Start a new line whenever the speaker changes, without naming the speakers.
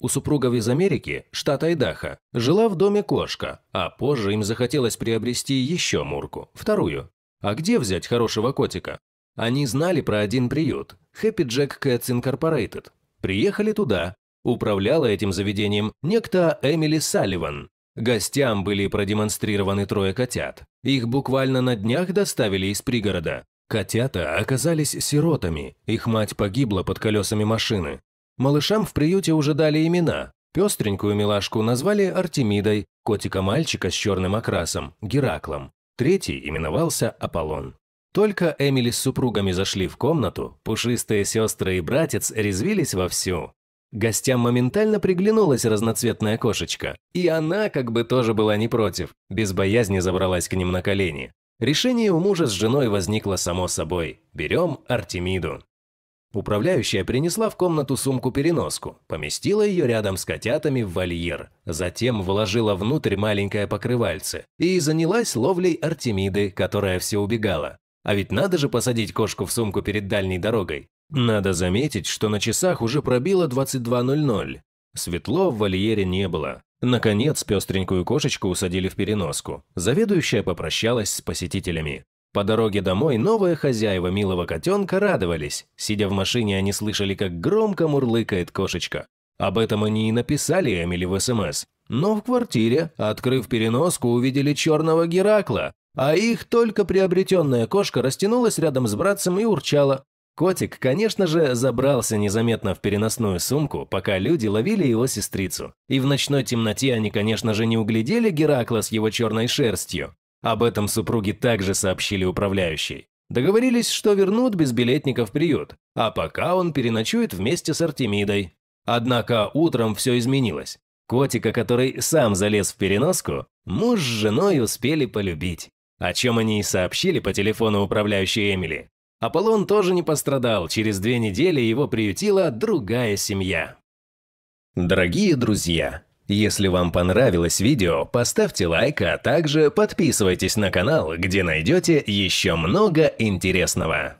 У супругов из Америки, штат Айдаха, жила в доме кошка, а позже им захотелось приобрести еще мурку, вторую. А где взять хорошего котика? Они знали про один приют – Happy Jack Cats Incorporated. Приехали туда. Управляла этим заведением некто Эмили Салливан, Гостям были продемонстрированы трое котят. Их буквально на днях доставили из пригорода. Котята оказались сиротами, их мать погибла под колесами машины. Малышам в приюте уже дали имена. Пестренькую милашку назвали Артемидой, котика-мальчика с черным окрасом – Гераклом. Третий именовался Аполлон. Только Эмили с супругами зашли в комнату, пушистые сестры и братец резвились вовсю. Гостям моментально приглянулась разноцветная кошечка, и она как бы тоже была не против, без боязни забралась к ним на колени. Решение у мужа с женой возникло само собой. Берем Артемиду. Управляющая принесла в комнату сумку-переноску, поместила ее рядом с котятами в вольер, затем вложила внутрь маленькое покрывальце и занялась ловлей Артемиды, которая все убегала. А ведь надо же посадить кошку в сумку перед дальней дорогой. Надо заметить, что на часах уже пробило 22.00. Светло в вольере не было. Наконец, пестренькую кошечку усадили в переноску. Заведующая попрощалась с посетителями. По дороге домой новые хозяева милого котенка радовались. Сидя в машине, они слышали, как громко мурлыкает кошечка. Об этом они и написали Эмили в СМС. Эм Но в квартире, открыв переноску, увидели черного Геракла. А их только приобретенная кошка растянулась рядом с братцем и урчала. Котик, конечно же, забрался незаметно в переносную сумку, пока люди ловили его сестрицу. И в ночной темноте они, конечно же, не углядели Геракла с его черной шерстью. Об этом супруги также сообщили управляющей. Договорились, что вернут безбилетников в приют, а пока он переночует вместе с Артемидой. Однако утром все изменилось. Котика, который сам залез в переноску, муж с женой успели полюбить. О чем они и сообщили по телефону управляющей Эмили. Аполлон тоже не пострадал, через две недели его приютила другая семья. Дорогие друзья, если вам понравилось видео, поставьте лайк, а также подписывайтесь на канал, где найдете еще много интересного.